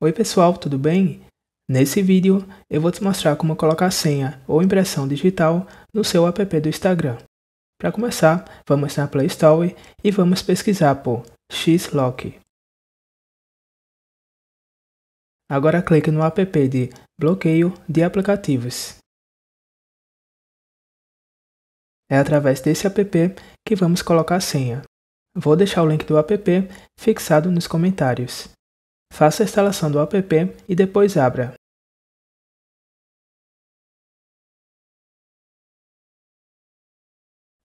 Oi pessoal, tudo bem? Nesse vídeo eu vou te mostrar como colocar senha ou impressão digital no seu app do Instagram. Para começar, vamos na Play Store e vamos pesquisar por Xlock. Agora clique no app de Bloqueio de Aplicativos. É através desse app que vamos colocar a senha. Vou deixar o link do app fixado nos comentários. Faça a instalação do app e depois abra.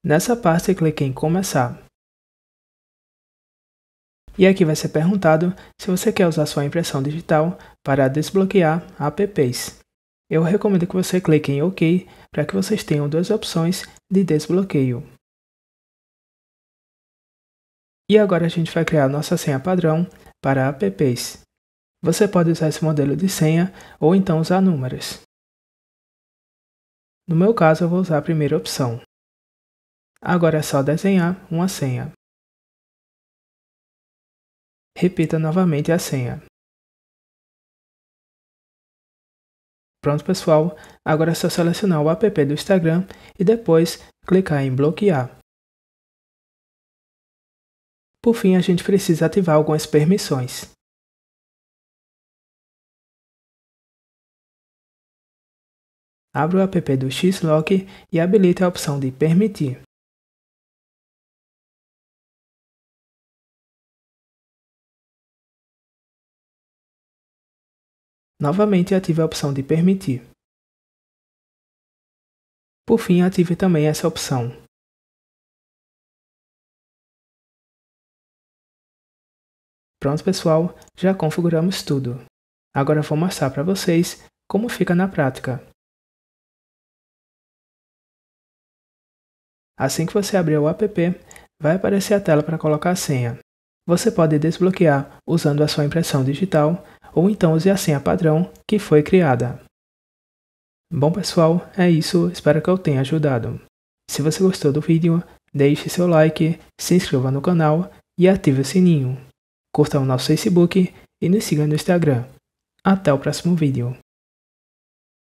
Nessa parte, clique em Começar. E aqui vai ser perguntado se você quer usar sua impressão digital para desbloquear apps. Eu recomendo que você clique em OK para que vocês tenham duas opções de desbloqueio. E agora a gente vai criar nossa senha padrão para apps. Você pode usar esse modelo de senha ou então usar números. No meu caso, eu vou usar a primeira opção. Agora é só desenhar uma senha. Repita novamente a senha. Pronto, pessoal. Agora é só selecionar o app do Instagram e depois clicar em bloquear. Por fim, a gente precisa ativar algumas permissões. Abra o app do Xlock e habilite a opção de Permitir. Novamente ative a opção de Permitir. Por fim, ative também essa opção Pronto pessoal, já configuramos tudo. Agora vou mostrar para vocês como fica na prática. Assim que você abrir o app, vai aparecer a tela para colocar a senha. Você pode desbloquear usando a sua impressão digital ou então use a senha padrão que foi criada. Bom pessoal, é isso, espero que eu tenha ajudado. Se você gostou do vídeo, deixe seu like, se inscreva no canal e ative o sininho curta o nosso Facebook e nos siga no Instagram. Até o próximo vídeo.